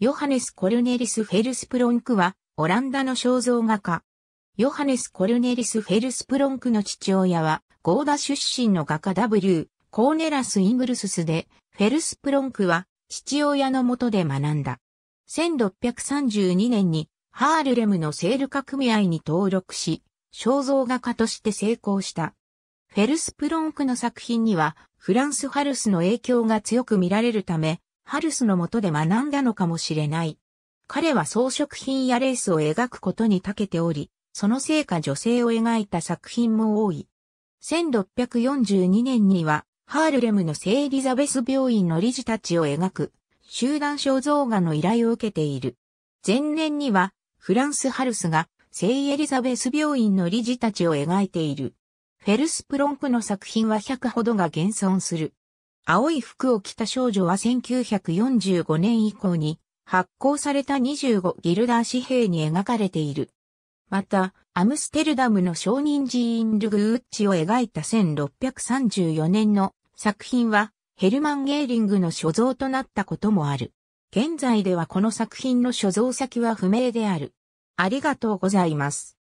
ヨハネス・コルネリス・フェルスプロンクは、オランダの肖像画家。ヨハネス・コルネリス・フェルスプロンクの父親は、ゴーダ出身の画家 W、コーネラス・イングルススで、フェルスプロンクは、父親のもとで学んだ。1632年に、ハールレムのセール革組合に登録し、肖像画家として成功した。フェルスプロンクの作品には、フランス・ハルスの影響が強く見られるため、ハルスの下で学んだのかもしれない。彼は装飾品やレースを描くことに長けており、そのせいか女性を描いた作品も多い。1642年には、ハールレムの聖エリザベス病院の理事たちを描く、集団肖像画の依頼を受けている。前年には、フランス・ハルスが、聖エリザベス病院の理事たちを描いている。フェルスプロンプの作品は100ほどが現存する。青い服を着た少女は1945年以降に発行された25ギルダー紙幣に描かれている。また、アムステルダムの商人ジーン・ルグウッチを描いた1634年の作品はヘルマン・ゲーリングの所蔵となったこともある。現在ではこの作品の所蔵先は不明である。ありがとうございます。